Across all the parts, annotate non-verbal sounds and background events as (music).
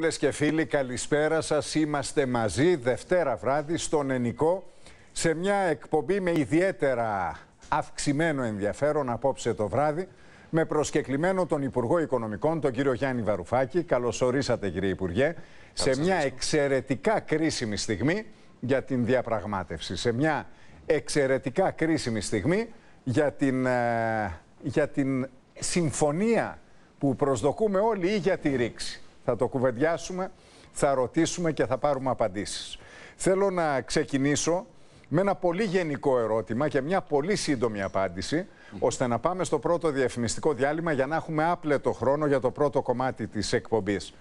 Φίλες και φίλοι, καλησπέρα σας. Είμαστε μαζί Δευτέρα βράδυ στον Ενικό σε μια εκπομπή με ιδιαίτερα αυξημένο ενδιαφέρον απόψε το βράδυ. Με προσκεκλημένο τον Υπουργό Οικονομικών, τον κύριο Γιάννη Βαρουφάκη. Καλώς ορίσατε, κύριε Υπουργέ. σε μια εξαιρετικά κρίσιμη στιγμή για την διαπραγμάτευση. Σε μια εξαιρετικά κρίσιμη στιγμή για την, ε, για την συμφωνία που προσδοκούμε όλοι ή για τη ρήξη. Θα το κουβεντιάσουμε, θα ρωτήσουμε και θα πάρουμε απαντήσεις. Θέλω να ξεκινήσω με ένα πολύ γενικό ερώτημα και μια πολύ σύντομη απάντηση, ώστε να πάμε στο πρώτο διαφημιστικό διάλειμμα για να έχουμε άπλετο χρόνο για το πρώτο κομμάτι της εκπομπής.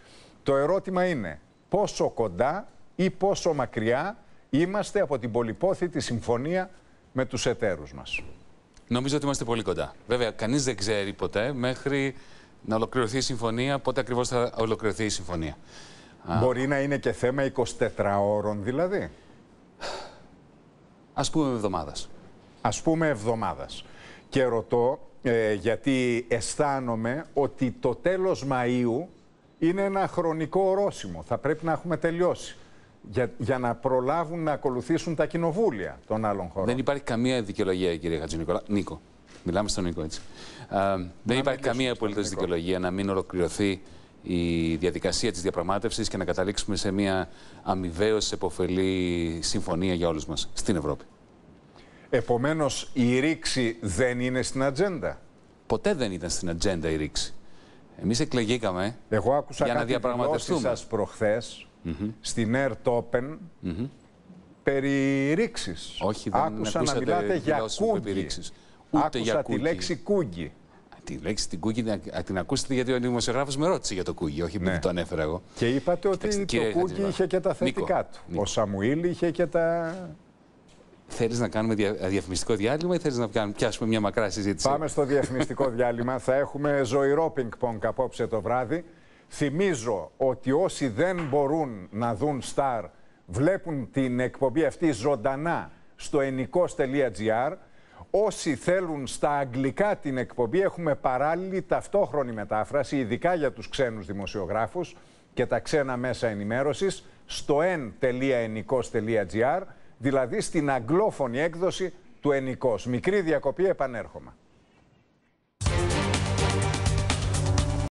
Το ερώτημα είναι πόσο κοντά ή πόσο μακριά είμαστε από την πολυπόθητη συμφωνία με τους εταίρους μας. Νομίζω ότι είμαστε πολύ κοντά. Βέβαια, κανείς δεν ξέρει ποτέ μέχρι να ολοκληρωθεί η συμφωνία, πότε ακριβώς θα ολοκληρωθεί η συμφωνία. Μπορεί να είναι και θέμα 24 ώρων δηλαδή. Ας πούμε εβδομάδας. Ας πούμε εβδομάδας. Και ρωτώ, ε, γιατί αισθάνομαι ότι το τέλος Μαΐου είναι ένα χρονικό ορόσημο. Θα πρέπει να έχουμε τελειώσει. Για, να προλάβουν να ακολουθήσουν τα κοινοβούλια των άλλων χωρών. Δεν υπάρχει καμία δικαιολογία, κύριε Χατζηνικόλα. Νίκο. Μιλάμε στον Νίκο έτσι. Ε, δεν υπάρχει καμία απολύτω δικαιολογία να μην ολοκληρωθεί η διαδικασία της διαπραγματεύση και να καταλήξουμε σε μια αμοιβαίως επωφελή συμφωνία για όλους μας στην Ευρώπη. Επομένως, η ρήξη δεν είναι στην ατζέντα. Ποτέ δεν ήταν στην ατζέντα η ρήξη. Εμείς εκλεγήκαμε για να διαπραγματευτούμε. Εγώ άκουσα προχθε mm -hmm. στην Air περί ρήξης. Όχι, δεν Άκουσα να μιλάτε για ούτε Άκουσα για κούκι. τη λέξη κούγκι. Τη λέξη την κούγκι την ακούσατε γιατί ο δημοσιογράφος με ρώτησε για το κούγκι, όχι επειδή ναι. τον το ανέφερα εγώ. Και είπατε ότι το κούγκι είχε και τα θετικά του. Νίκο. Ο Σαμουήλ είχε και τα. Θέλεις να κάνουμε δια... διαφημιστικό διάλειμμα ή θέλεις να πιάσουμε μια μακρά συζήτηση. Πάμε στο διαφημιστικό (laughs) διάλειμμα. Θα έχουμε ζωηρό πινκ-πονκ απόψε το βράδυ. Θυμίζω ότι όσοι δεν μπορούν να δουν σταρ βλέπουν την εκπομπή αυτή ζωντανά στο ενικό.gr. Όσοι θέλουν στα αγγλικά την εκπομπή έχουμε παράλληλη ταυτόχρονη μετάφραση, ειδικά για τους ξένους δημοσιογράφους και τα ξένα μέσα ενημέρωσης, στο en.enikos.gr, δηλαδή στην αγγλόφωνη έκδοση του Ενικός. Μικρή διακοπή, επανέρχομαι.